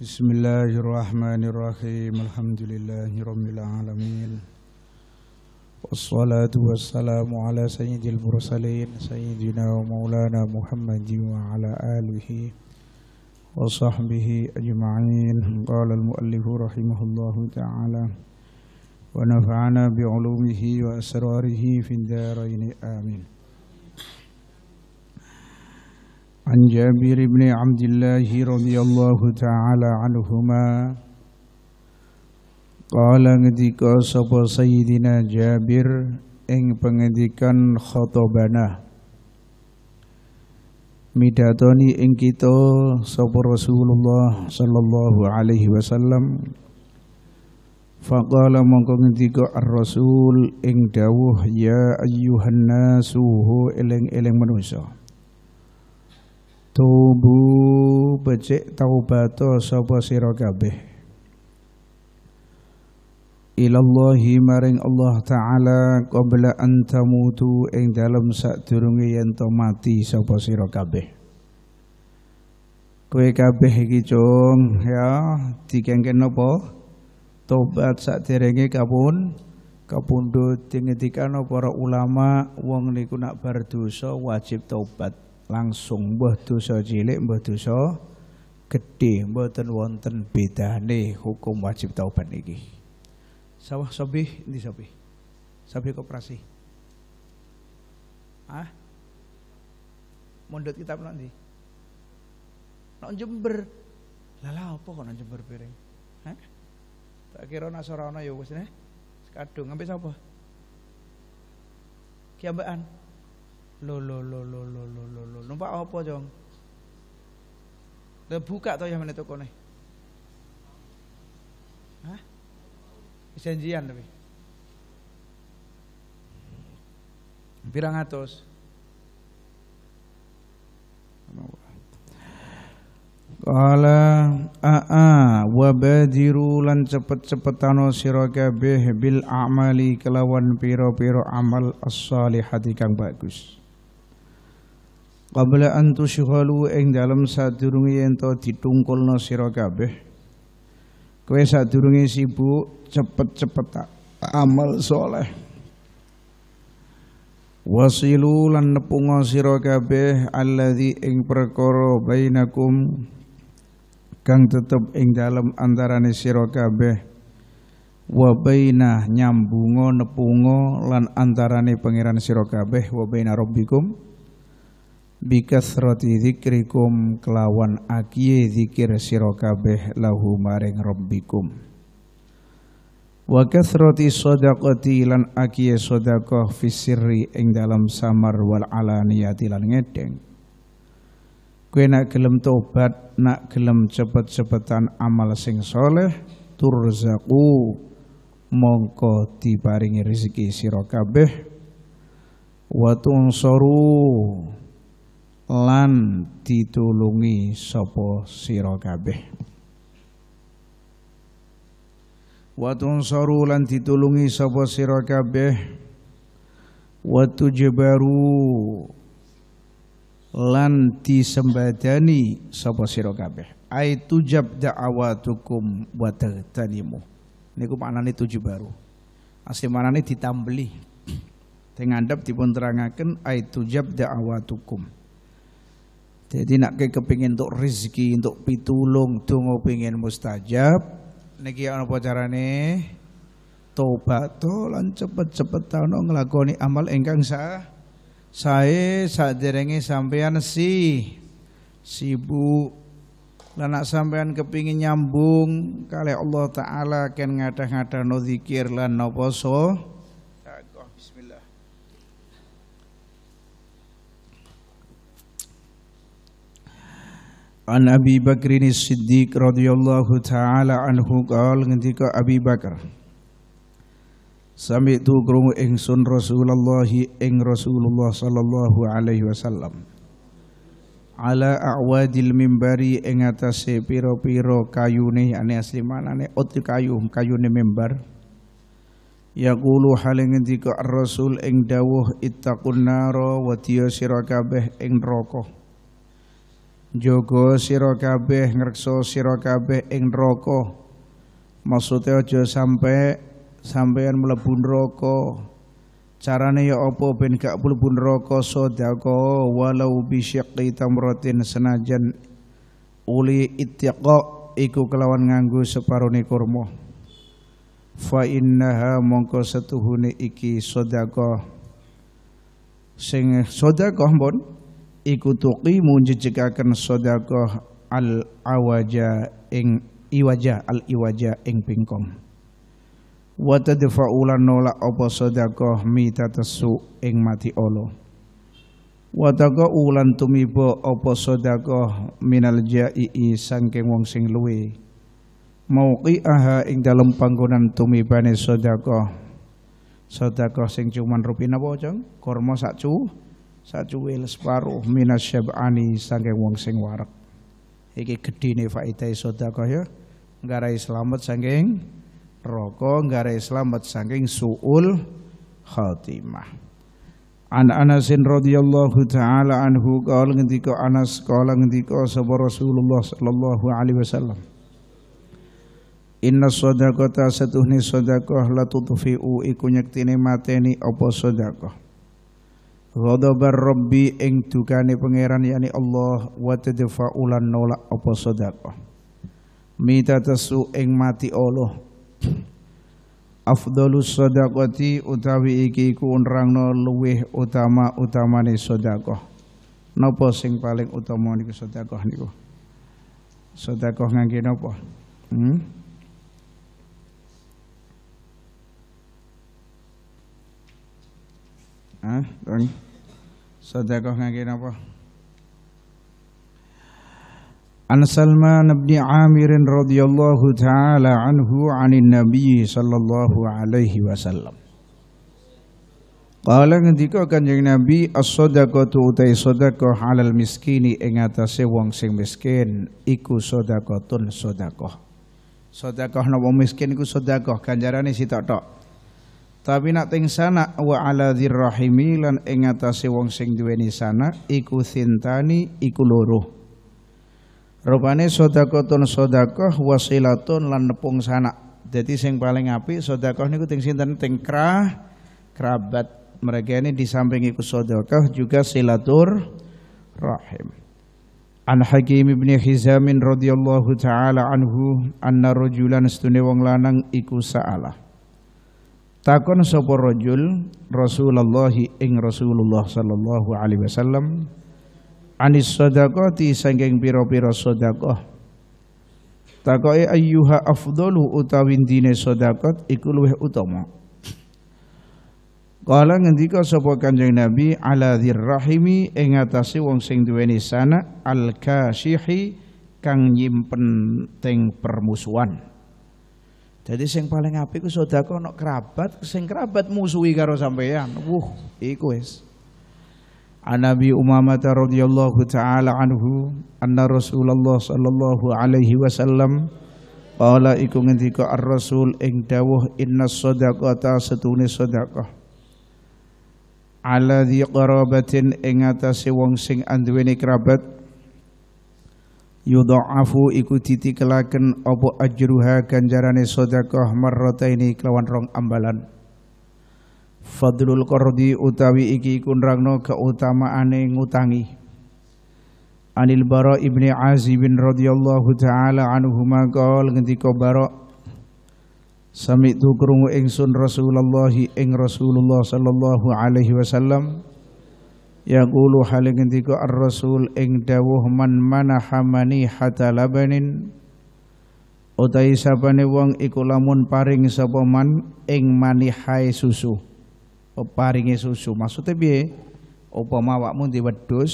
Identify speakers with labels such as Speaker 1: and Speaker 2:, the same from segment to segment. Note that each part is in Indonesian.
Speaker 1: بسم الله الرحمن الرحيم الحمد لله رب العالمين والصلاة والسلام على سيد المرسلين سيدنا ومولانا محمد وعلى آله وصحبه أجمعين قال المؤلف رحمه الله تعالى ونفعنا بعلومه وأسراره في الدارين آمين عن جابر بن عبد الله رضي الله تعالى عنهما قال ketika sapa sayyidina Jabir ing pengendikan khotobanah midatoni ing kita sapa Rasulullah sallallahu alaihi wasallam Faqala mongko ngendika Ar-Rasul ing dawuh ya ayyuhan nasu eling-eling manusa tubu becik taubato sapa sira kabeh ilallahi maring Allah taala qabla an tamutu ing dalem sadurunge yen to mati sapa sira kabeh kowe kabeh iki cung ya dikengken napa tobat saderenge kapun kapundhut dingendikana para ulama wong niku nak bar dosa wajib tobat langsung mbah dosa cilik mbah dosa gedhe mboten wonten bedane hukum wajib taubat niki sawah sobih ndi sobih sobih koperasi ah mondot kitab nanti nang jember lala apa kok nang jember piring tak kira nasara ana ya wis ne eh? sekadung sampai sapa kiambaan Lo lo lo lo lo lo lo lo. Numpak apa, Jong? Lah buka to yang menetuk kone. Hah? Janjian tapi. Pirang atus. Qala aa wa badiru lan cepet-cepetano sira kabeh bil amali kelawan piro-piro amal as-salihati kang bagus qabla an tusyhalu ing dalem sadurunge yen to ditungkulna sira kabeh kowe sadurunge sibuk cepet-cepet amal soleh wasilu lan nepunga sira kabeh allazi ing perkara bainakum kang tetep ing dalam antarane sira kabeh wa nyambungo nepungo lan antarane pangeran sira kabeh wa robbikum. rabbikum bikasrati dzikrikum kelawan akiye dzikir sira kabeh lahu maring rabbikum wa kasrati shadaqati lan akiye sedekah fi sirri ing dalam samar wal alaniyati lan ngedeng kowe nak gelem tobat nak gelem cepet-cepetan amal sing soleh turzaku mongko diparingi rezeki sira kabeh wa tunsaru lan ditulungi sapa sira kabeh wa tunsaru lan ditulungi sapa sira kabeh wa tujbaru lan disembadani sapa sira kabeh ai tujab da'awatukum wa taghtanimu niku maknane tujuh baru maknane ditambeli teng ngandhap dipun terangaken ai tujab da'awatukum jadi nak ke kepingin untuk rezeki, untuk pitulung, tunggu pingin mustajab. Niki apa carane? Tobat to lan cepet-cepet tau nglakoni amal ingkang sah. Saya saderenge sampean si sibuk lan nak sampean kepingin nyambung kali Allah taala ken ngadah-ngadah no zikir lan napa so An Abi Bakrin Siddiq radhiyallahu taala anhu qaal ngendika Abi Bakar Sami tu krungu ingsun Rasulullah ing Rasulullah sallallahu alaihi wasallam ala awadil mimbari ing atase pira-pira kayune ane asli manane ot kayu kayune mimbar yaqulu hale ngendika Rasul ing dawuh ittaqun nara wa tiya kabeh ing Jogo sira kabeh ngrekso sira kabeh ing neraka. Maksude aja sampe sampean melebun roko Carane ya opo ben gak mlebu neraka sedekah walau bisyiqqi merotin senajan uli ittiqa iku kelawan nganggu separone kurma. Fa innaha mongko setuhuni iki sodako Sing sodako mbon iku tuqimu jejekaken sedekah al awaja ing iwaja al iwaja ing pingkong wa tadfa'u lan nolak apa sedekah mitatesu ing mati Allah wa taqa'u lan tumiba apa sedekah minal jai'i sangking wong sing luwe mauqi'aha ing dalem panggonan tumibane sedekah sedekah sing cuman rupi napa Cong kormo sak cu sacuwil separuh syabani saking wong sing warak iki gedine faedahe sodakoh ya nggarai selamat saking rokok nggarai selamat saking suul khatimah An Anasin radhiyallahu taala anhu qala ngendika Anas qala ngendika sapa Rasulullah sallallahu alaihi wasallam Inna sadaqata satuhni sadaqah la tutfi'u iku nyektine mateni apa sadaqah Wadabar Rabbi ing dukane pangeran yani Allah wa tadfa ulan nola opo sedekah. Mita tasu ing mati Allah. Afdalus sedekati utawi iki ku nerangno luweh utama utamane sedekah. Napa sing paling utama niku sedekah niku? Sedekah ngangge napa? Hmm? Hah? Dong. Sedekah ngake napa? An Salman bin Amir radhiyallahu taala anhu 'anin Nabi sallallahu alaihi wasallam. Qala ngendika Kanjeng Nabi as-shadaqatu utai shadaqah halal miskini ing atase wong sing miskin iku shadaqatun shadaqah. Shadaqah napa miskin iku shadaqah ganjarane sitok-tok. Tapi nak teng sana wa ala dzirrahimi lan ing atase wong sing duweni sana iku sintani iku loro. Rupane sedekahun sedekah wasilatun lan nepung sana. Jadi sing paling apik sedekah niku teng sinten teng krah kerabat. Mereka ini di samping iku sedekah juga silatur rahim. An Hakim ibn Hizamin radhiyallahu taala anhu anna rajulan stune wong lanang iku sa'alah. Takon sapa rajul Rasulullah ing Rasulullah sallallahu alaihi wasallam anis sedekati saking pira-pira sedekah. Takoke ayyuha afdalu utawi dine sedekah iku luwih utama. Kala ngendika sapa Kanjeng Nabi ala dzirrahimi ing atase wong sing duweni sanak al-kasyihi kang nyimpen teng permusuhan. Jadi sing paling api ku sodako ana kerabat, sing kerabat musuhi karo sampeyan. Wuh, iku wis. An Nabi Umamah radhiyallahu taala anhu, anna Rasulullah sallallahu alaihi wasallam qala iku ngendika ar-rasul ing dawuh innas sadaqata setune sodako. Ala dhi qarabatin ing atase wong sing anduweni kerabat yudha'afu iku ditikelaken apa ajruha ganjarane sedekah marrataini kelawan rong ambalan fadlul qardi utawi iki iku nerangno keutamaane ngutangi Anil Bara ibni Azib radhiyallahu taala anhuma qaal ngendika Bara Sami tu krungu ingsun Rasulullah ing Rasulullah sallallahu alaihi wasallam yaqulu hale ngendika ar-rasul ing dawuh man manahamani hatta labanin utahe sapane wong iku lamun paring sapa man ing manihai susu oh, paringe susu maksudnya piye upama awakmu wedus.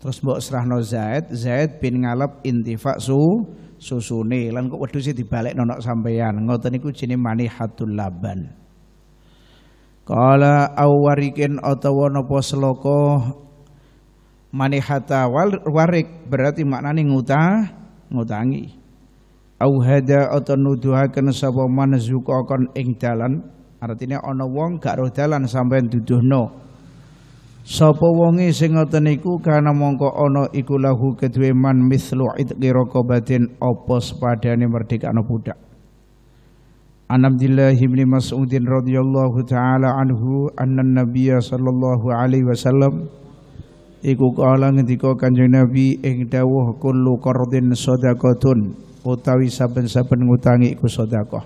Speaker 1: terus mbok serahno Zaid Zaid bin ngalap intifak su susune lan kok wedhuse dibalek nonok sampeyan ngoten niku jenenge hatu laban Kala awarikin atau napa sloka manihata warik berarti maknane nguta ngutangi. Au atau utawa nuduhaken sapa manzuka kon ing dalan artinya ono wong gak roh dalan sampean duduhno. Sapa wonge sing ngoten iku kana mongko ana iku lahu kedue man mislu itqi raqabatin apa sepadane merdekano budak. عن عبد الله بن مسعود رضي الله تعالى عنه أن النبي صلى الله عليه وسلم Iku kala ngendika Kanjeng Nabi ing dawuh kullu qardin sedaqatun utawi saben-saben ngutangi iku sedekah.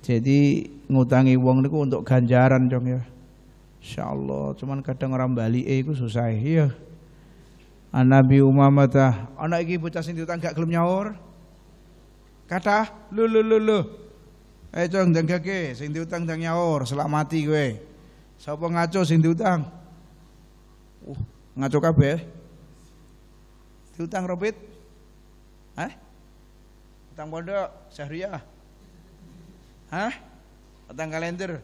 Speaker 1: Jadi ngutangi wong niku untuk ganjaran dong ya. Insyaallah, cuman kadang orang Bali eh, iku susah ya. An Nabi Umamah tah, ana iki bocah sing diutang gak gelem nyaur. Kata, lu lu lu lu. Eh cung dagake sing diutang dang nyaur, selamat kowe. Sapa ngaco sing diutang? Uh, ngaco kabeh. Diutang robit? Hah? Utang pondok syahriah? Hah? Utang kalender.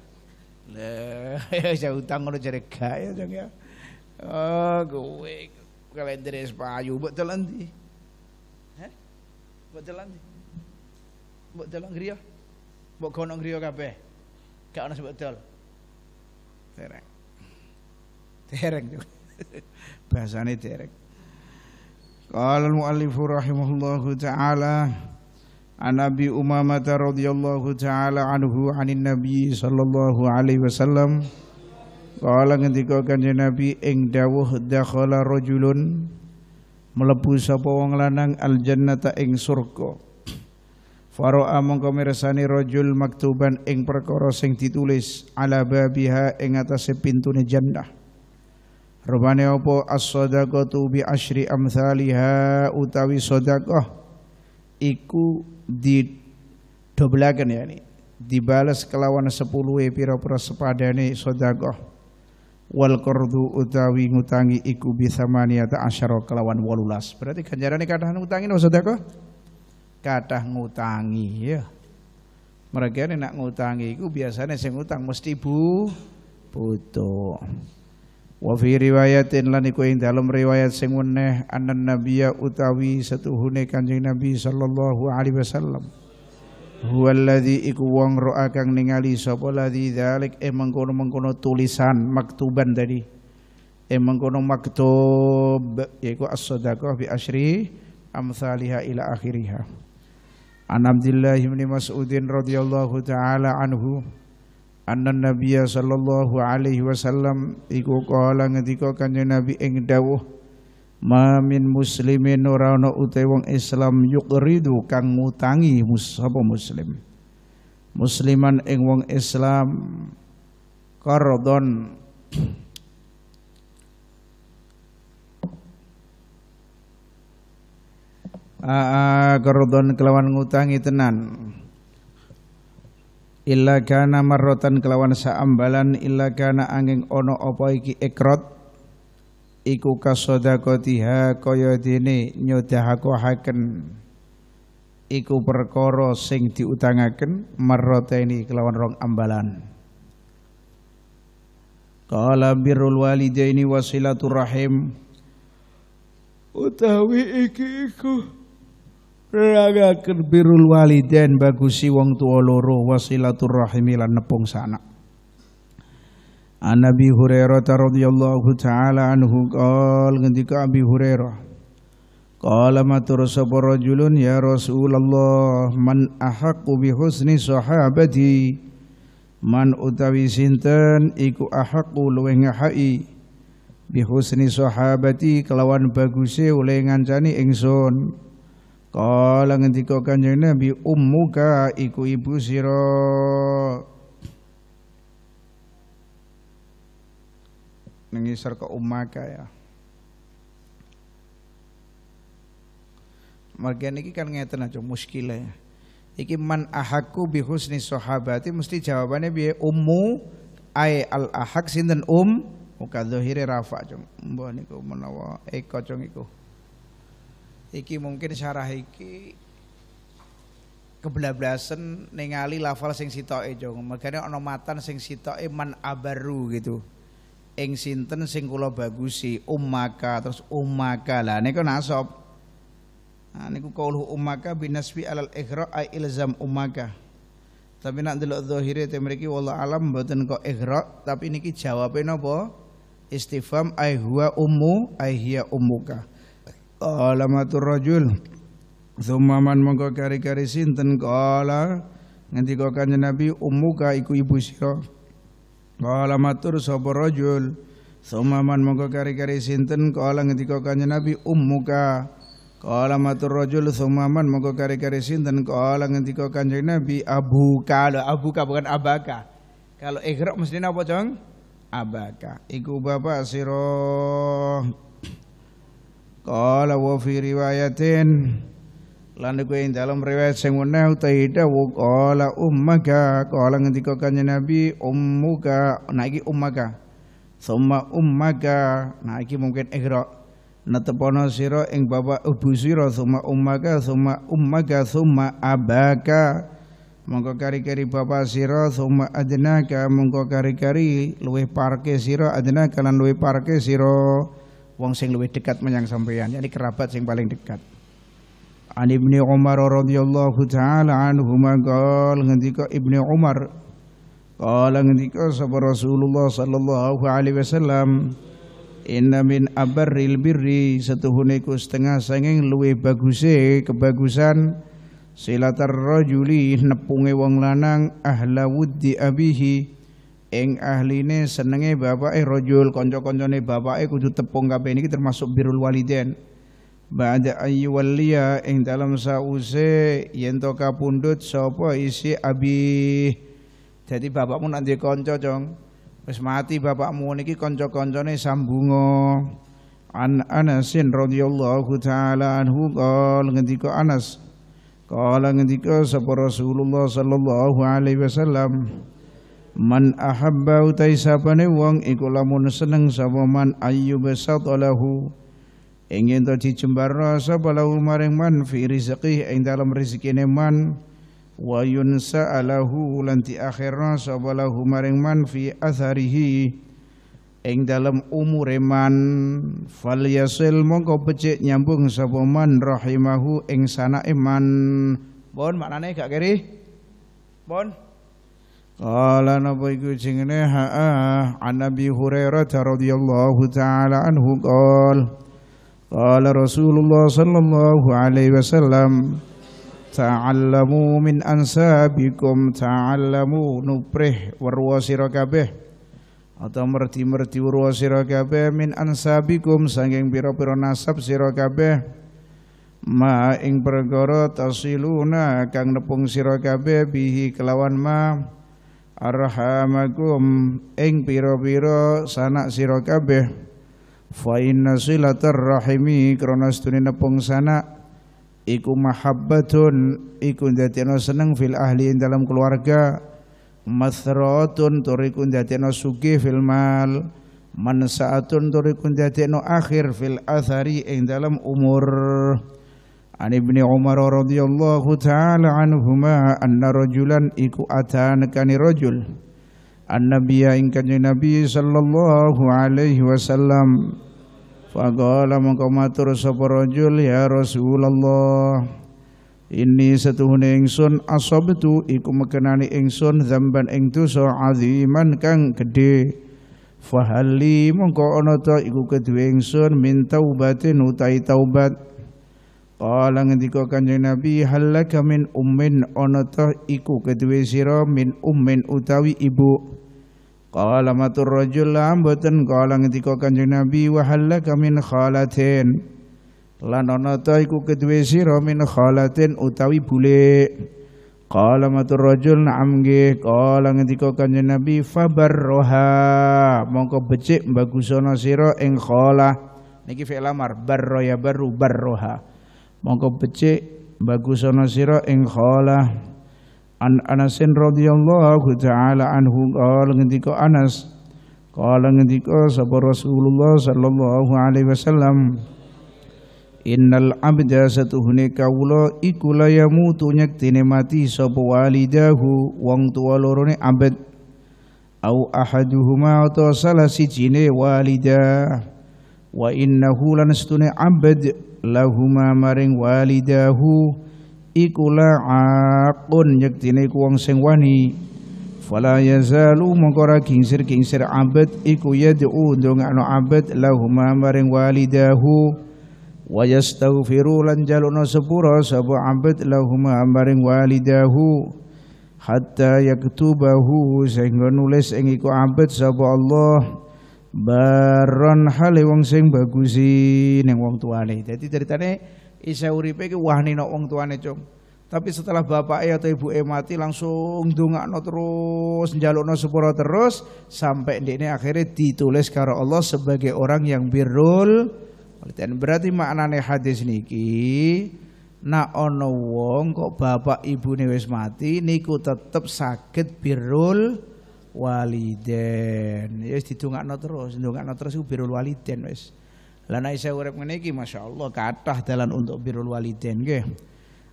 Speaker 1: Lah, saya utang ngono jare gae ya, ya. Oh, gue kalender es payu buat jalan di? Hah? Buat jalan di? Buat jalan griya. Mbok gono ngriyo kabeh. Gak ono sebut dol. Derek. Derek. Bahasane derek. Qala al-muallif rahimahullahu taala an Abi Umamah radhiyallahu taala anhu anin nabi sallallahu alaihi wasallam Kala ngendika kanjeng Nabi ing dawuh rojulun, rajulun mlebu sapa wong lanang al jannata ing surga. Faro'a mongko mirsani rajul maktuban ing perkara sing ditulis ala babiha ing atase pintune jannah. Rupane apa as-sadaqatu bi asyri amsalha utawi sedekah iku di ya yakni dibales kelawan 10 pira-pira sepadane sedekah. Wal qardu utawi ngutangi iku bi 18 kelawan 18. Berarti ganjarane kathah ngutangi sedekah? kathah ngutangi ya. Mereka nak ngutangi iku biasanya sing ngutang mesti bu butuh. Wa fi riwayatin lan iku ing dalem riwayat sing weneh anan nabiyya utawi setuhune Kanjeng Nabi sallallahu alaihi wasallam. Huwallazi iku wong ro'a kang ningali sapa ladzi dzalik eh mengkono-mengkono tulisan maktuban tadi. emang eh, mengkono maktub yaiku as-sadaqah bi asyri amsalihah ila akhirihah. An Abdullah bin Mas'udin radhiyallahu taala anhu anna nabiyya sallallahu alaihi wasallam iku kala ngendika kanjeng nabi ing dawuh ma min muslimin ora ana ute wong Islam yukridu kang ngutangi sapa muslim musliman ing wong Islam karodon Aa kardon kelawan ngutangi tenan illa kana marrotan kelawan saambalan illa kana angin ono apa iki ikrot iku kasodakotiha kaya dene haken. iku perkara sing diutangaken marroteni kelawan rong ambalan Qala birrul walidaini rahim. utawi iki iku Ragakan birul walidain bagusi wong tua loro wasilaturrahimi lan nepung sanak. An Abi Hurairah radhiyallahu taala anhu qol ngendika Abi Hurairah Qala matur sapa rajulun ya Rasulullah man ahaqqu bi husni sahabati man utawi sinten iku ahaqqu luwih ngahai bi husni sahabati kelawan baguse oleh ngancani ingsun Kala ngendika Kanjeng Nabi ummuka iku ibu sira. mengisar ke ummaka ya. Margian ini kan ngeten aja muskile. Iki man ahaku bi husni sahabati mesti jawabannya bi ummu ai al ahak sinten um muka dhahire rafa cung. Mbah niku menawa eka cung iku iki mungkin syarah iki keblablasen ningali lafal sing sitoke jong makanya onomatan matan sing sitoke man abaru gitu ing sinten sing kula bagusi ummaka terus ummaka lah niku nasab nah, niku umaka ummaka binasbi alal ikhra ay ilzam ummaka tapi nak delok zahire te mriki wallah alam mboten kok ikhra tapi niki jawabe napa istifham ai huwa ummu ai hiya ummuka alamatur rajul thumma man mongko kari-kari sinten kala ngendika kanjeng Nabi ummuka iku ibu sira kala matur sapa rajul thumma man mongko kari-kari sinten kala ngendika kanjeng Nabi ummuka kala matur rajul thumma man mongko kari-kari sinten kala ngendika kanjeng Nabi abuka abu abuka bukan abaka kalau ikhraq mesti napa cong abaka iku bapak sira Qala wa fi riwayatin lan iku ing dalam riwayat sing meneh utahe dawuh qala ummaka qala ngendika kanjeng Nabi ummuka nah iki ummaka summa ummaka nah iki mungkin ikhra natepono sira ing bapa ibu sira summa ummaka summa ummaka summa abaka mongko kari-kari bapa sira summa adnaka mongko kari-kari luwih parke sira adnaka lan luwih parke sira wong sing luwih dekat menyang sampeyan yakni kerabat sing paling dekat Ani Ibni Umar radhiyallahu taala anhu maqal ngendika Ibni Umar qala ngendika sapa Rasulullah sallallahu alaihi wasallam Inna min abarril birri setuhune ku setengah sanging luwih baguse kebagusan silatar rajuli nepunge wong lanang ahla wuddi abihi ing ahline senenge bapake rajul kanca-kancane bapake kudu tepung kabeh niki termasuk birul waliden ba'da ayyuwalliya ing dalam sause yen to kapundhut sapa isi abi jadi bapakmu nanti kanca cong wis mati bapakmu niki kanca-kancane sambungo an Anasin radhiyallahu taala anhu qala ngendika Anas qala ngendika sapa Rasulullah sallallahu alaihi wasallam Man ahabba utai sapane wong iku lamun seneng sapa man ayyub satalahu ingin to dicembarna sapa lahu maring man fi rizqi ing dalam rezekine man wa yunsa alahu lan ti akhirna sapa lahu maring man fi atharihi ing dalam umure man fal yasil mongko becik nyambung sapa man rahimahu ing sana man pun bon, maknane gak keri pun bon. Qala napa iku jenenge ha an Nabi Hurairah radhiyallahu taala anhu qol Qala Rasulullah sallallahu alaihi wasallam Ta'allamu min ansabikum ta'allamu nuprih warwa sira kabeh atau merti-merti warwa sira kabeh min ansabikum sanging pira-pira nasab sira kabeh ma ing perkara tasiluna kang nepung sira kabeh bihi kelawan ma' arhamakum ing pira-pira sanak sira kabeh fa inna silatar rahimi krana sedune nepung sanak iku mahabbatun iku dadekno seneng fil ahli dalam keluarga masratun turiku dadekno sugih fil mal mansaatun turiku dadekno akhir fil athari ing dalam umur An Ibni Umar radhiyallahu taala anhuma anna rajulan iku atana kani rajul annabiya ing kanjeng Nabi sallallahu alaihi wasallam faqala mongko matur sapa rajul ya Rasulullah ini setuhune ingsun asabtu iku mekenani ingsun zamban ing dosa aziman kang gedhe fahali mongko ana ta iku kedue ingsun min taubatin utai taubat Kala ngendika Kanjeng Nabi halaka min ummin onoto ta iku kedue sira min ummin utawi ibu. Kala matur rajul lam boten kala ngendika Kanjeng Nabi wa halaka min khalatin. Lan ana ta iku men sira min khalatin utawi bule. Kala matur rajul na'am nggih kala ngendika Kanjeng Nabi fabar roha, mongko becik bagusana sira ing khalah. Niki fi'il amar barra ya barru barroha mongko becik bagusana sira ing khalah an Anasin radhiyallahu taala anhu qala ngendika Anas qala ngendika sapa Rasulullah sallallahu alaihi wasallam Innal abda satuhune kawula iku la yamutu nyektine mati sapa walidahu wong tuwa lorone ambed au ahaduhuma atau salah jine walidah wa innahu lan abad lahuma maring walidahu ikula akun yektine iku wong sing wani fala yazalu mongko ora kingsir-kingsir abad iku yad'u ndongakno abad lahuma maring walidahu wa yastaghfiru lan jaluna sepura sapa abad lahuma maring walidahu hatta yaktubahu sehingga nulis ing iku abad sapa Allah baron hale wong sing bagusi ning wong tuane. Dadi ceritane isih uripe iki wahne nok wong tuane, Cung. Tapi setelah bapaknya atau ibuke mati langsung ndongakno terus, njalukno sepuro terus sampai ndekne akhirnya ditulis karo Allah sebagai orang yang birrul dan berarti maknane hadis niki nak ono wong kok bapak ibune wis mati niku tetep sakit birrul waliden. Ya yes, didongakno terus, didongakno terus iku birrul waliden wis. Lah nek saya urip ngene iki masyaallah kathah dalan untuk birrul waliden nggih.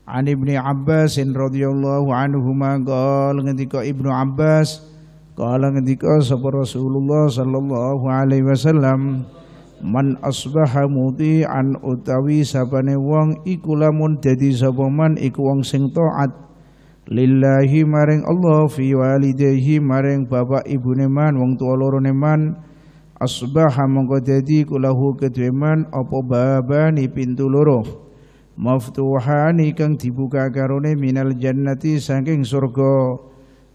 Speaker 1: An Ibnu Abbas radhiyallahu anhu qala ngendika Ibnu Abbas qala ngendika sapa Rasulullah sallallahu alaihi wasallam man asbaha an utawi sabane wong iku lamun dadi sapa man iku wong sing taat lillahi maring Allah fi walidayhi maring bapak ibu man wong tua loro man asbaha mongko dadi kulahu kedue man apa babani pintu loro maftuhani kang dibuka karone minal jannati saking surga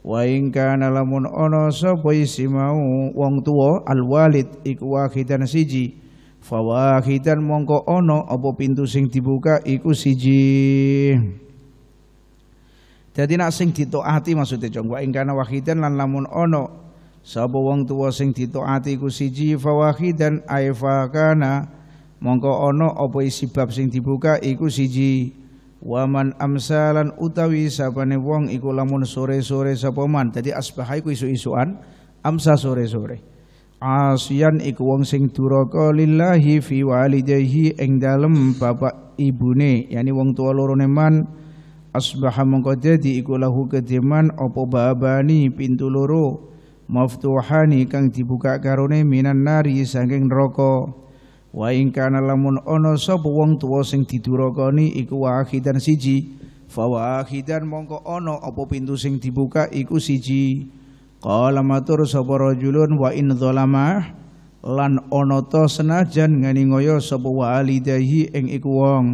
Speaker 1: wa in kana lamun ana sapa isi mau wong tuwa alwalid iku wahidan siji fawahidan mongko ana apa pintu sing dibuka iku siji jadi nak sing ditaati maksudnya jong wa ing kana wahidan lan lamun ono sapa wong tuwa sing ditaati ku siji fa wahidan ay kana mongko ono apa isi bab sing dibuka iku siji waman amsalan utawi sapane wong iku lamun sore-sore sapa man. Dadi asbaha iku isu-isuan amsa sore-sore. Asian iku wong sing duraka lillahi fi walidayhi ing dalem bapak ibune yani wong tua loro man asbaha mongko dadi iku lahu kediman opo babani pintu loro maftuhani kang dibuka karone minan nari saking neraka wa ing kana lamun ana sapa wong tuwa sing didurakani iku wahidan siji fa wahidan mongko ana apa pintu sing dibuka iku siji qala matur sapa rajulun wa in zalama lan ana ta senajan ngani ngoyo sapa walidahi ing iku wong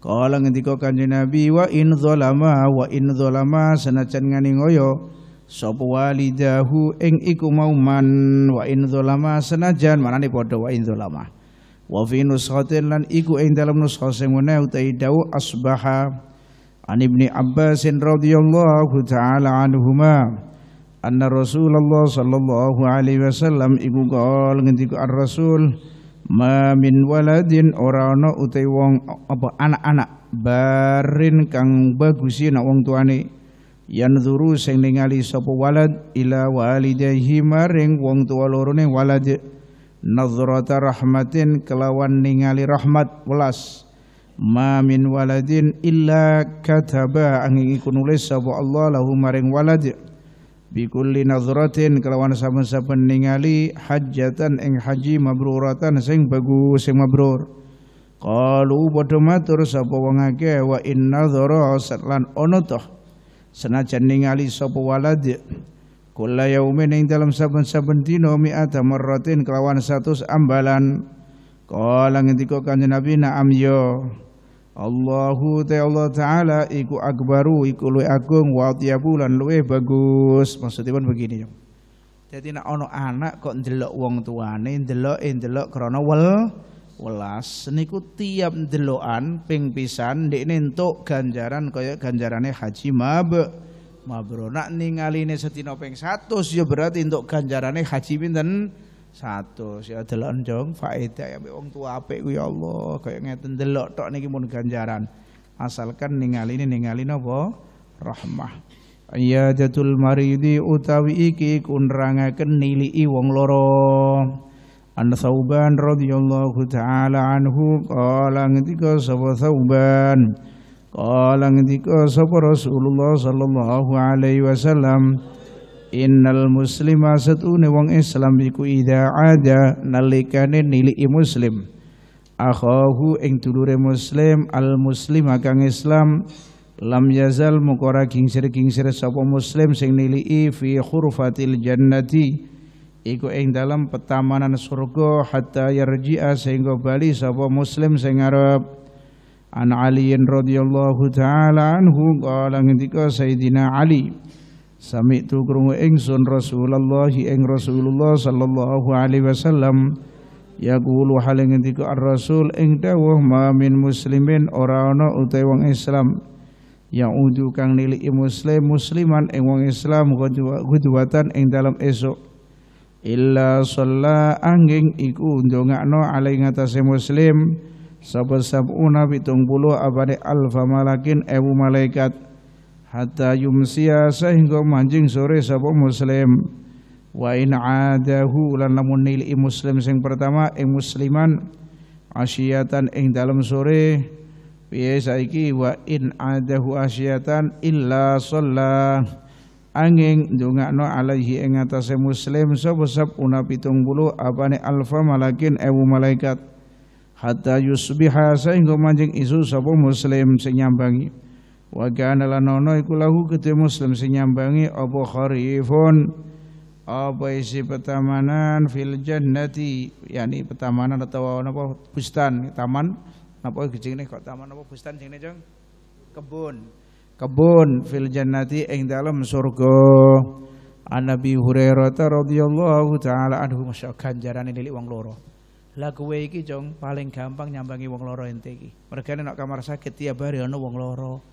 Speaker 1: Kala ngendika Kanjeng Nabi wa in zalama wa in zalama senajan ngani ngoyo sapa walidahu ing iku mau man wa in zalama senajan manane padha wa in zalama. Wa fi nushatin lan iku ing dalam nuskha sing ngene utai dawu asbaha an ibni Abbas radhiyallahu taala anhuma anna Rasulullah sallallahu alaihi wasallam iku qol ngendika ar-rasul ma min waladin ora ana utai wong apa anak-anak barin kang bagusi ya nak wong tuane yan dzuru sing ningali sapa walad ila walidayhi maring wong tua loro ne walad nazrata rahmatin kelawan ningali rahmat welas ma min waladin illa kataba angin iku nulis sapa Allah lahu maring walad bikulli nazratin kelawan saben-saben ningali hajatan ing haji mabruratan sing bagus sing mabrur qalu padha matur sapa wong akeh wa in dzara satlan onotoh. toh senajan ningali sapa walad kula yaumin ing dalam saben-saben dina mi'ata marratin kelawan satu ambalan kala ngendika kanjeng nabi na'am yo ya. Allahu Taala taala iku akbaru iku luwe agung wa atyabu lan luwe bagus. Maksudipun begini ya. Jadi nek ana anak kok ndelok wong tuane, ndelok ndelok krana wel welas niku tiap ndelokan ping pisan ndekne entuk ganjaran kaya ganjarane haji mab. Mabrona ningali setino ping 100 ya berarti entuk ganjarane haji pinten? satu ya delok jong faedah ya wong tua apik ku ya Allah kaya ngeten delok tok niki mun ganjaran asalkan ningali ini ningali napa rahmah Iyadatul maridi utawi iki kunrangaken nilii wong loro An Sauban radhiyallahu taala anhu qala ngendika sapa Sauban qala ngendika sapa Rasulullah sallallahu alaihi wasallam Innal muslima satune wong Islam iku ida ada nalikane niliki muslim. Akhahu ing dulure muslim al muslim kang Islam lam yazal mukora kingsir-kingsir sapa muslim sing niliki fi khurfatil jannati iku ing dalam petamanan surga hatta yarji'a sehingga bali sapa muslim sing arep An Ali radhiyallahu taala anhu qala ngendika Sayyidina Ali Sami tu krungu ingsun Rasulullah ing Rasulullah sallallahu alaihi wasallam yaqulu hal ngendika ar-rasul ing dawuh ma min muslimin ora ana utahe wong Islam yang udu kang niliki muslim musliman ing wong Islam gudwatan ing dalam esok illa sholla angin iku ndongakno alai ngatasé muslim sapa sabuna pitung puluh abane alfa malakin ewu malaikat hatta yumsiya sehingga manjing sore sapa muslim wa in adahu lan lamun nili muslim sing pertama ing musliman asyiyatan ing dalam sore piye saiki wa in adahu asyiyatan illa sholla angin dungakno alaihi ing atase muslim sapa sab una pitung bulu apane alfa malakin ewu malaikat hatta yusbiha sehingga manjing isu sapa muslim sing nyambangi wa kana lanono iku lahu kete muslim sing nyambangi apa kharifun apa isi petamanan fil jannati yani petamanan atau apa bustan taman napa jenenge kok taman apa bustan jenenge jeng kebun kebun fil jannati ing dalam surga An Nabi Hurairah radhiyallahu taala anhu masya ganjarane lilik wong loro lagu iki jong paling gampang nyambangi wong loro ente iki mergane nek kamar sakit tiap hari ana wong loro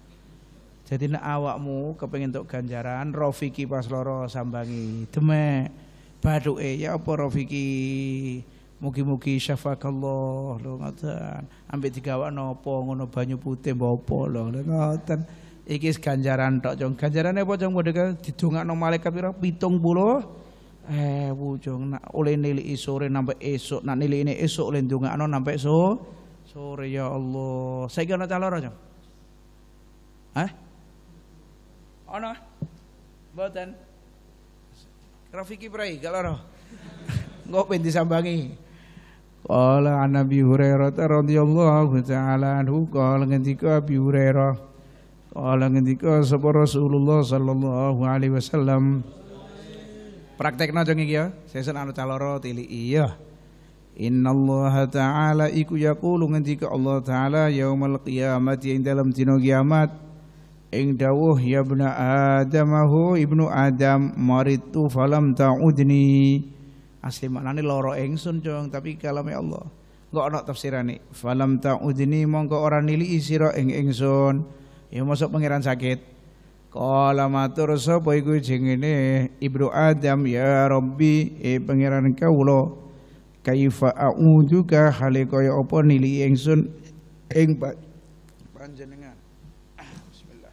Speaker 1: jadi nek awakmu kepengin tok ganjaran Rofiki pas loro sambangi demek bathuke ya apa Rofiki mugi-mugi syafakallah lho ngoten ambek digawakno apa ngono banyu putih mbok apa lho ngoten iki ganjaran tok jong ganjarane apa jong model didongakno malaikat pira 70 eh jong nak oleh niliki sore nampak esok nak ini esok oleh ndongakno nampak so sore ya Allah saya kira calon aja, ah ana Mboten. Rafiki Prai kaloro. Ngopen disambangi. Qala an Nabi Hurairah radhiyallahu taala anhu qala ngendika Abi Hurairah qala ngendika sapa Rasulullah sallallahu alaihi wasallam Praktekno jeng iki ya sesen anu caloro tilik iya allah ta'ala iku yaqulu ngendika Allah taala yaumal qiyamati yang dalam dina kiamat ing dawuh ya ibnu adamahu ibnu adam maritu falam ta'udni asli maknane loro ingsun cung tapi kalame Allah enggak ana tafsirane falam ta'udni mongko ora nili sira ing ingsun ya masuk pangeran sakit Kala matur sapa iku jengene ibnu adam ya rabbi e pangeran kawula kaifa a'udzuka hale ya apa nili ingsun ing Bismillah.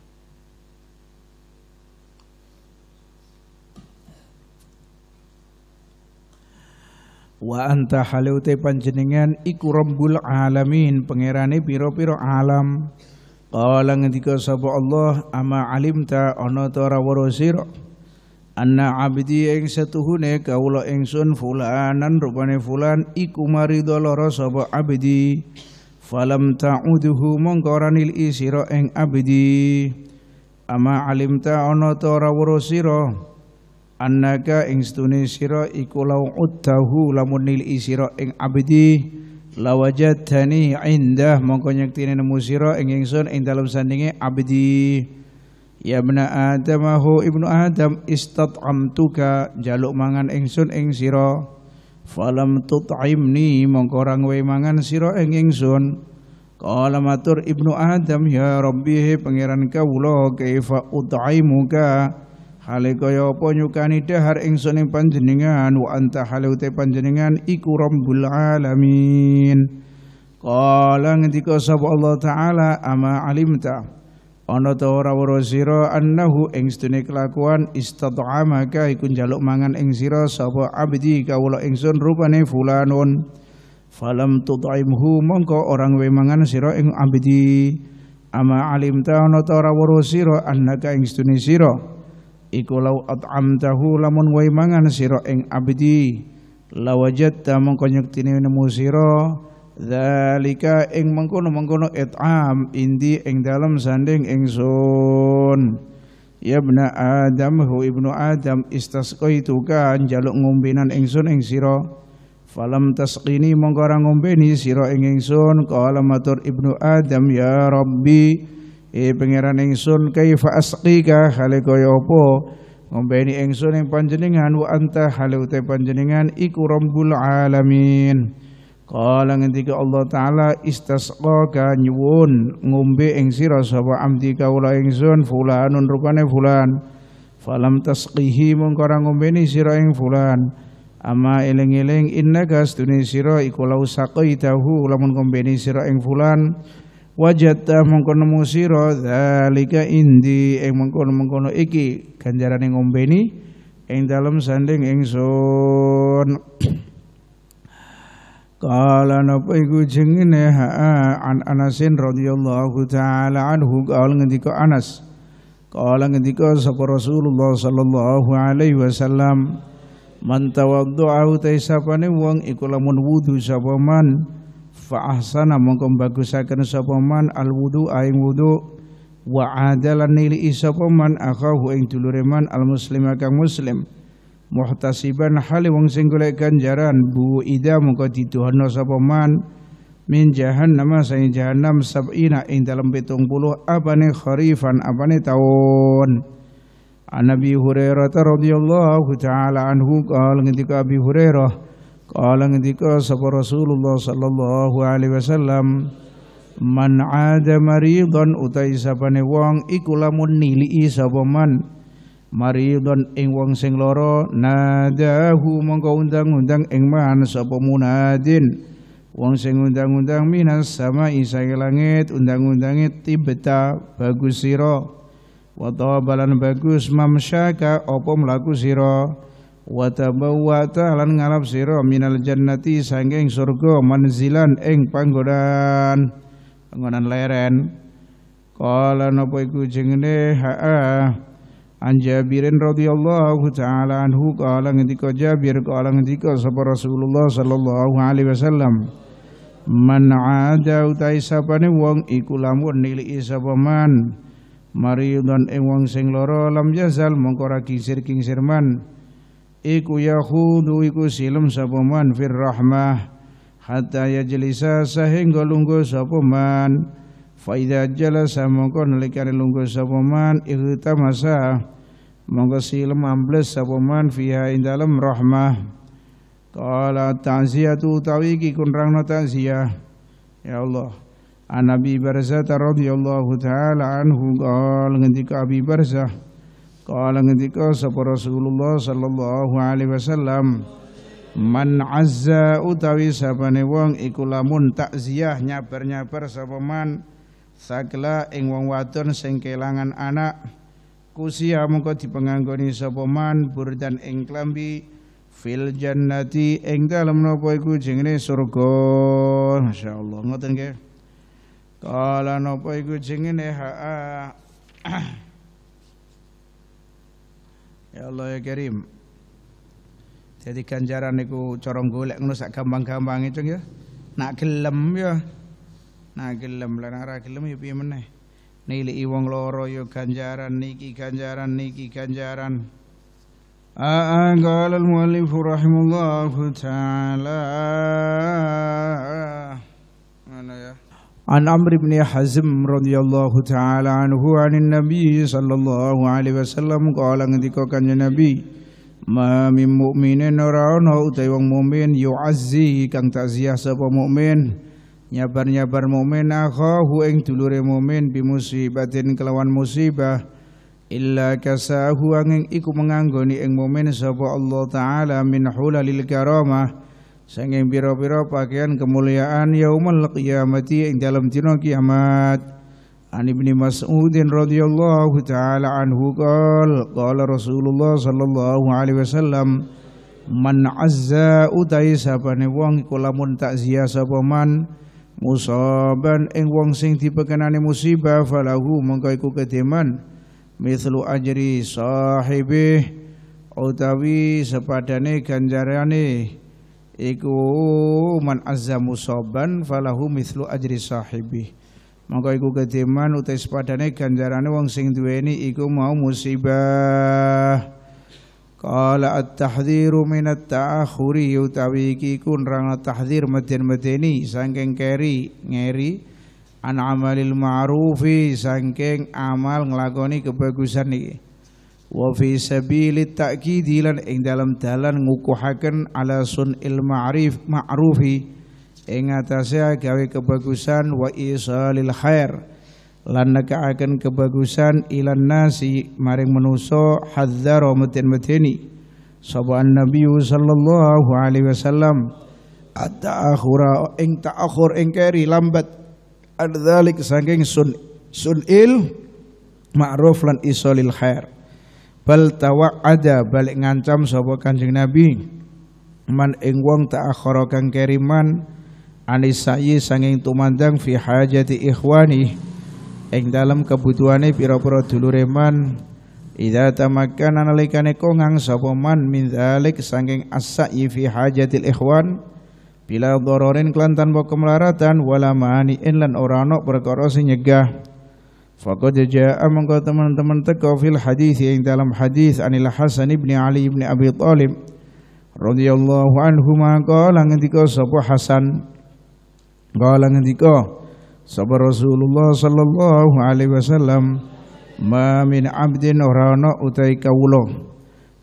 Speaker 1: Wa anta halute panjenengan iku Rabbul alamin pangerane pira-pira alam. Qala ngendika sapa Allah ama alim ta ana ta ora anna abdi ing setuhune kawula ingsun fulanan rupane fulan iku marido lara sapa abdi falam ta'udhu mongko ora isiro eng abdi ama alim ta ora weruh sira annaka ing stune sira iku lau uddahu lamun niliki sira ing abdi lawajadani indah mongko nyektine nemu sira ing ingsun ing dalem sandinge abdi Ya bna Adam ho ibnu Adam istat'amtuka jaluk mangan ingsun ing sira falam tut'imni mongko ora kowe mangan sira ing ingsun Kala matur Ibnu Adam ya Rabbi pangeran kawula kaifa ut'aimuka hale kaya apa nyukani dahar ingsun ing panjenengan wa anta hale ute panjenengan iku rabbul alamin Kala ngendika sapa Allah taala ama alimta ana ta ora wara sira annahu ing sedene kelakuan istat'amaka iku njaluk mangan ing sira sapa abdi kawula ingsun rupane fulanun falam tut'imhu mongko orang we mangan sira ing abdi ama alim ana ta ora wara sira annaka ing sedene sira iku lau at'amtahu lamun we mangan sira ing abdi lawajat mongko nyektine nemu sira Zalika ing mengkono-mengkono it'am indi ing dalam sanding ingsun. Ya bena Adam hu ibnu Adam istasqaituka njaluk ngombenan ingsun ing sira. Falam tasqini mongko ora ngombeni sira ing ingsun qala matur ibnu Adam ya Rabbi e pangeran ingsun kaifa asqika hale kaya apa ngombeni ingsun ing panjenengan wa anta Haleute panjenengan iku rabbul alamin. Qala ngendika Allah taala istasqaka nyuwun ngombe ing sira sapa amdi kawula ingsun fulanun rupane fulan falam tasqihi mongko ora ni sira ing fulan ama eling-eling innaka astune sira iku lau saqaitahu lamun ni sira ing fulan wajata mongko nemu sira zalika indi ing mengkono-mengkono iki ganjarane ni ing dalem sanding ingsun Qala napa iku jengene an Anasin radhiyallahu taala anhu qala ngendika Anas Qala ngendika sapa Rasulullah sallallahu alaihi wasallam man tawaddu'a utaisapane wong iku lamun wudu sapa man fa ahsana mongko bagusaken sapa man al wudu aing wudu wa adalan nili sapa man akahu ing dulure man al muslim kang muslim muhtasiban tasiban wong sing golek ganjaran bu ida mungko dituhono sapa man min jahannam saing jahannam sab'ina ing dalam pitung puluh apane kharifan apane taun An Abi Hurairah radhiyallahu taala anhu qala ngendika Abi Hurairah qala ngendika sapa Rasulullah sallallahu alaihi wasallam man ada maridon utai sapane wong iku lamun nilii sapa man maridon ing wong sing loro nadahu mongko undang-undang ing man sapa munadin wong sing undang-undang minas sama isake langit undang undangit tibeta bagus sira wa bagus mamsyaka apa mlaku siro wata bawata lan ngalap siro minal jannati sanggeng surga manzilan ing panggonan panggonan leren kala napa iku jengene haah An Jabirin radhiyallahu taala anhu qala ngendika Jabir qala ngendika sapa Rasulullah sallallahu alaihi wasallam Man ada utai sapane wong iku lamun niliki sapa man maridon wong sing loro lam yazal mongko ra kingsir-kingsir man iku yahudu iku silem sapa man fir rahmah hatta yajlisa sehingga lungguh sapa man fa idza jalasa mongko nalikane lungguh sapa man monggo silem ambles apa man fiha ing dalem rahmah qala ta'ziyatu utawi iki na ta'ziyah ya Allah An Abi Barzah radhiyallahu taala anhu qala ngendika Abi Barzah qala ngendika sapa Rasulullah sallallahu alaihi wasallam Man azza utawi sabane wong iku lamun takziah nyabar-nyabar sapa man sakla ing wong wadon sing kelangan anak kusia mengko dipenganggoni sapa man burdan ing klambi fil jannati ing dalem napa iku jenenge surga masyaallah ngoten nggih kala napa iku jenenge ha Ya Allah ya Karim jadi ganjaran niku corong golek ngono sak gampang-gampang itu ya nak gelem ya nak gelem lan ora gelem ya piye meneh nili wong loro ya ganjaran niki ganjaran niki ganjaran قال المؤلف رحمه الله تعالى عن عمرو بن حزم رضي الله تعالى عنه عن النبي صلى الله عليه وسلم قال ngendika kanjeng Nabi ma min mu'minin ora ana utawi wong mukmin yu'azzi kang takziah sapa mukmin nyabar-nyabar mukmin akhahu ing dulure mukmin bimusibatin kelawan musibah illa kasahu angin iku menganggoni ing mukmin sapa Allah taala min hulalil karamah sanging pira-pira pakaian kemuliaan yaumul qiyamati ing dalam dina kiamat An Ibni Mas'udin radhiyallahu taala anhu qala qala Rasulullah sallallahu alaihi wasallam man azza utai sapane wong iku lamun takziah sapa man musaban ing wong sing dipekenani musibah falahu mengko iku kediman mithlu ajri sahibih utawi sepadane ganjarane iku man azza musaban falahu mithlu ajri sahibih mongko iku kediman utais sepadane ganjarane wong sing duweni iku mau musibah Qala at-tahdhiru min at-ta'akhuri utawi iki kun sangkeng tahdhir meden-medeni saking keri ngeri an amalil ma'rufi saking amal nglakoni kebagusan iki wa fi sabilit ta'kidi lan ing dalam dalan ngukuhaken ala arif ma'rif ma'rufi ing atase gawe kebagusan wa isalil khair lan nekaaken kebagusan ilan nasi maring menuso hadzaro meten meteni sapa nabi sallallahu alaihi wasallam ada akhura ing ta'akhur ing keri lambat adzalik saking sun sunil ma'ruf lan isolil khair bal tawa'ada balik ngancam sapa kanjeng nabi man ing wong ta'akhara kang keriman anisai sanging tumandang fi hajati ikhwani ing dalam kebutuhane pira-pira dulure man ida tamakan nalikane kongang sapa man min dzalik saking asai fi hajatil ikhwan bila dororin kelantan tanpa kemelaratan wala mani'in lan ora ana perkara sing nyegah Faqad jaa mengko teman-teman teko fil hadis yang dalam hadis anil Hasan ibn Ali ibn Abi Thalib radhiyallahu anhu ma qala ngendika sapa Hasan qala ngendika Sapa Rasulullah sallallahu alaihi wasallam ma min abdin ora ana utai kawula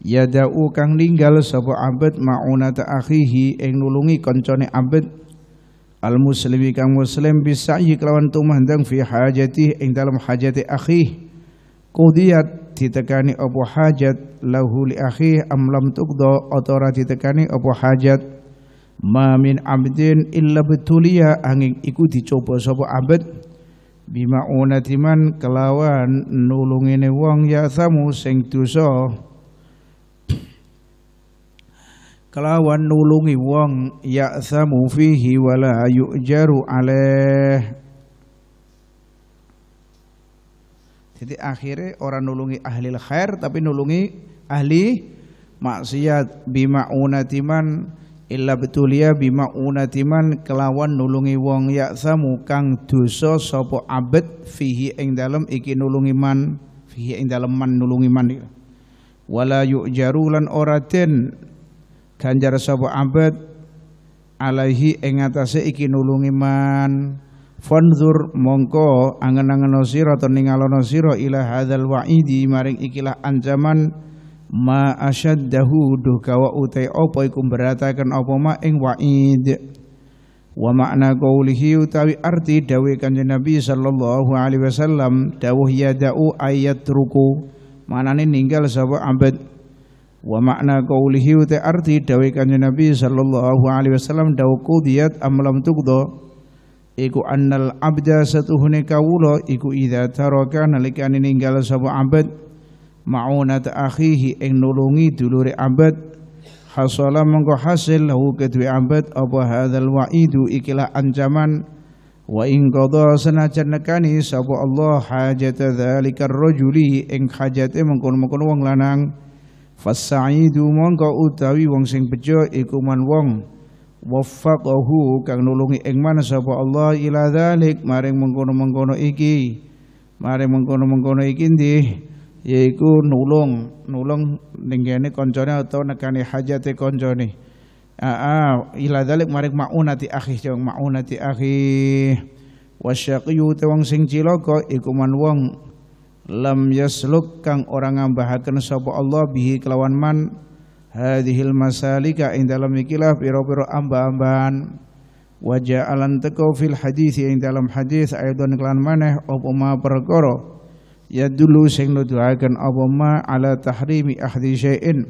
Speaker 1: yadau kang ninggal sapa abet maunata akhihi ing nulungi kancane abad. al muslimi kang muslim bisayi kelawan tumandang fi hajati ing dalam hajati akhih kudiat ditekani apa hajat lahu li akhih am lam tuqda atau ora ditekani apa hajat ma min abdin illa betulia angin iku dicoba sapa abad bima unatiman kelawan nulungine wong ya samu sing kelawan nulungi wong ya samu fihi wala yujaru alaih Jadi akhirnya orang nulungi ahli khair tapi nulungi ahli maksiat bima unatiman illa betulia bima unatiman kelawan nulungi wong yaksa mukang dosa sopo abet fihi ing dalem iki nulungi man fihi ing dalem man nulungi man wala yujaru jarulan ora den ganjar sopo abet alaihi ing atase iki nulungi man Fonzur mongko angen-angen nosiro to ningalono ilah hadal hadzal wa'idi maring ikilah ancaman ma asyaddahu duh kawa utai apa iku beratakan apa ma ing wa'id wa makna qawlihi utawi arti dawuh kanjeng Nabi sallallahu alaihi wasallam dawuh yada'u ayat ruku manane ninggal sapa ambed. wa makna qawlihi utai arti dawuh kanjeng Nabi sallallahu alaihi wasallam dawuh qudiyat amlam tuqdo iku annal abda satuhune kawula iku idza taraka nalikane ninggal sapa ambed maunat akhihi ing nulungi dulure abad hasala mengko hasil lahu kedue abad apa hadzal wa'idu ikilah ancaman wa in qadha senajan nekani sapa Allah hajat dzalikar rajuli ing hajate mengkon-mengkon wong lanang fasaidu mongko utawi wong sing bejo iku man wong waffaqahu kang nulungi ing man sapa Allah ila dzalik maring mengkono-mengkono iki maring mengkono-mengkono iki ndih yaiku nulung nulung ning kene koncone atau nekani hajate koncone aa ila dalik marik maunati akhi jeng maunati akhi wasyaqiyu te wong sing cilaka iku man wong lam yasluk kang ora ngambahaken sapa Allah bihi kelawan man hadhil masalika ing dalam ikilah pira-pira amba-ambaan wa ja'alan teko fil hadis ing dalam hadis ayatun kelan maneh apa ma ya dulu sing nuduhaken apa ma ala tahrimi ahdi syai'in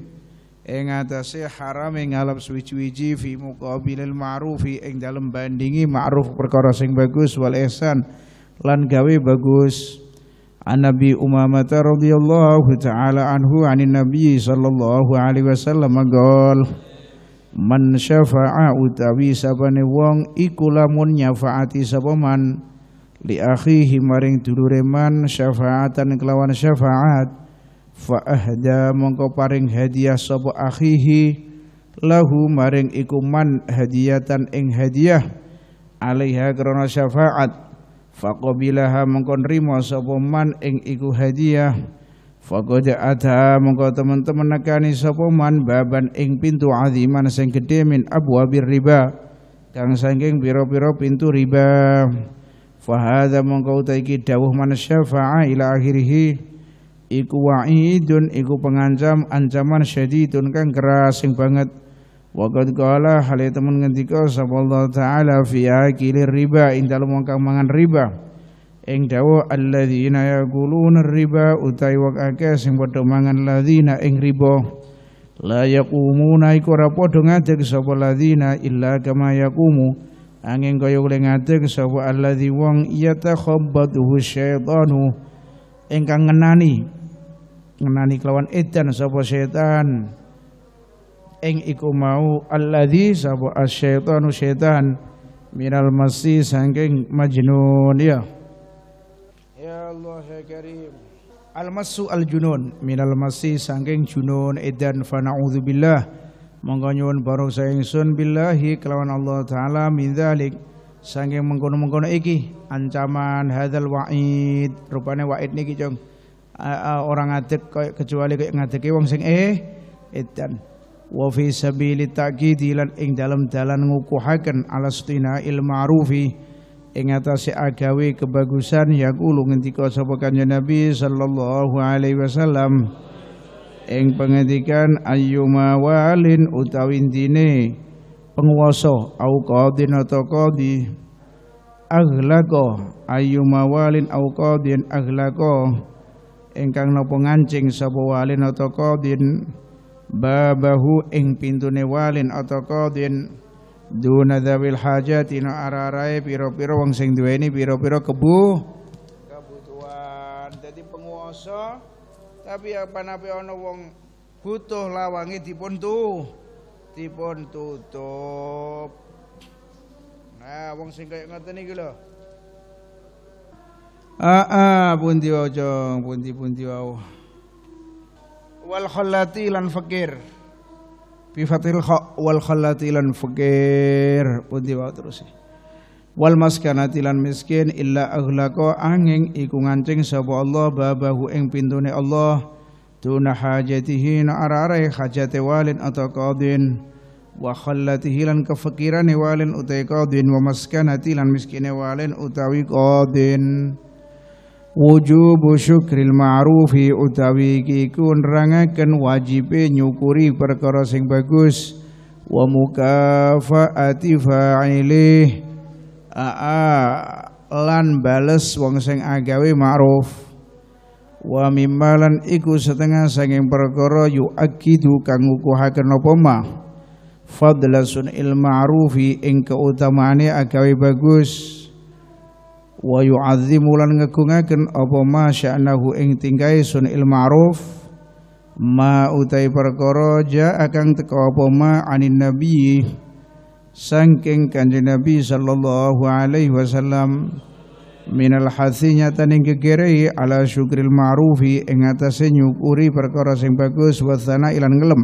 Speaker 1: ing atase harame ngalap suwi-wiji fi muqabilil ma'rufi ing dalem bandingi ma'ruf perkara sing bagus wal ihsan lan gawe bagus An Nabi Umamah radhiyallahu taala anhu anin Nabi sallallahu alaihi wasallam qol Man syafa'a utawi sabane wong iku lamun nyafaati sapa man li akhihi maring dulure syafaat syafaatan kelawan syafaat fa ahda mongko paring hadiah sapa akhihi lahu maring iku man hadiatan ing hadiah alaiha krana syafaat faqabilaha mongko nrimo sapa man ing iku hadiah faqad ada mongko teman-teman nakani sapa man baban ing pintu aziman sing gedhe min abwabir riba kang saking pira-pira pintu riba fahadha mongko kau iki dawuh man syafa'a ila akhirih iku wa'idun iku pengancam ancaman syadidun kang keras sing banget wa qad qala hal itu ngendika sapa taala fi riba indal wong kang mangan riba ing dawuh alladzina yaquluna riba utai wak akeh sing padha mangan ladzina ing riba la yaqumuna iku ora padha ngadeg sapa ladzina illa kama yaqumu angin kaya oleh ngateng sapa alladzi wong yatakhabbatuhu syaitanu engkang ngenani ngenani kelawan edan sapa setan ing iku mau alladzi sapa asyaitanu setan minal masi saking majnun ya ya Allah ya karim al masu al junun minal masi saking junun edan fa naudzubillah monggo nyuwun barokah ingsun billahi kelawan Allah taala min dzalik saking mengkono-mengkono iki ancaman hadzal wa'id rupane wa'id niki jong orang ngadeg kaya kecuali kaya ngadege wong sing eh edan wa fi sabili taqidi lan ing dalem dalan ngukuhaken alastina il ma'rufi ing atase agawe kebagusan Yang ngendika sapa kanjeng Nabi sallallahu alaihi wasallam ing pengetikan ayyuma walin utawi intine penguasa au qadin atau qadi aghlaqa ayyuma walin au qadin aghlaqa ingkang napa ngancing sapa walin atau qadin babahu ing pintune walin atau qadin duna dzawil hajatina ararai pira-pira wong sing duweni pira-pira kebu Tapi apa nape ono wong butuh lawangi dipun tuh dipun tutup. Nah, wong sing kaya ngoten iki lho. Aa pundi ojong, pundi-pundi wau. Wal khallati lan fakir. Bi fathil wal khallati lan fakir. Pundi wau terus. Ya wal maskanati lan miskin illa aghlaqa angin iku ngancing sapa Allah babahu ing pintune Allah tuna hajatihi na ararai hajate walin atau qadin wa khallatihi lan kafakiran walin utai qadin wa maskanati lan miskine walin utawi qadin wujubu syukril ma'rufi utawi iku nerangaken wajibe nyukuri perkara sing bagus wa mukafaati fa'ilih Aa lan bales wong sing agawe ma'ruf wa mimmalan iku setengah sanging perkara yuakidu kang ngukuhaken apa ma fadlan sun il ma'rufi ing keutamaane agawe bagus wa yu'azzimu lan ngegungaken apa ma sya'nahu ing tingkai sun il ma'ruf ma utai perkara ja akang teko apa ma anin nabiyyi Sangking kanjeng Nabi sallallahu alaihi wasallam minal hasinya taning kekerei ala syukril ma'rufi ing atase nyukuri perkara sing bagus wa sana ilan ngelem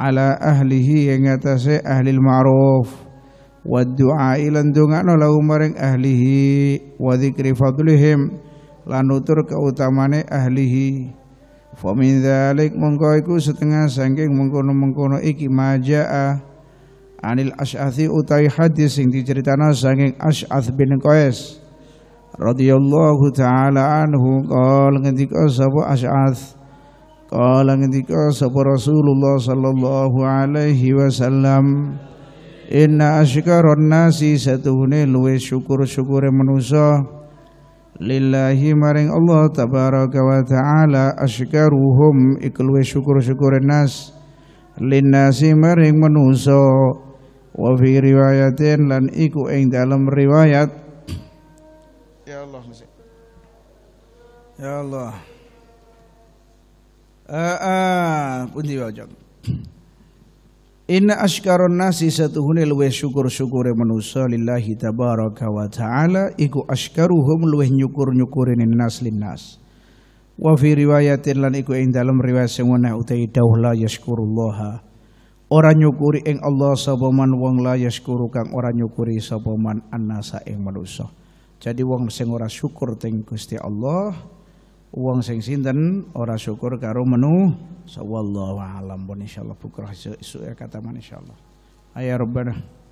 Speaker 1: ala ahlihi ing atase ahlil ma'ruf wa du'a ilan dongakno lahu maring ahlihi wa dzikri fadlihim lan keutamane ahlihi fa min dzalik mongko iku setengah saking mengkono-mengkono iki majaa anil as'athi utai hadis sing diceritana saking as'ath bin qais radhiyallahu taala anhu qala ngendika sapa as'ath qala ngendika sapa rasulullah sallallahu alaihi wasallam inna asykarun nasi satuhune luwe syukur-syukure manusa lillahi maring Allah tabaraka wa taala asykaruhum iku luwe syukur-syukure nas si maring manusa wa fi riwayatin lan iku ing dalam riwayat ya Allah masih ya Allah ah eh, eh, pun wajah Inna ashkaron nasi satuhune luwih syukur-syukure manusia lillahi tabaraka wa ta'ala iku ashkaruhum luwih nyukur-nyukure nas linnas. Wa fi riwayatin lan iku ing dalam riwayat sing ana utai daulah yashkurullaha Orang nyukuri ing Allah sapa man wong la yaskuru kang ora nyukuri sapa man annasa ing manusa. Jadi wong sing ora syukur teng Gusti Allah, wong sing sinten ora syukur karo menu sawallahu alam pun insyaallah bukrah esuk ya kata man insyaallah. Ayah Rabbana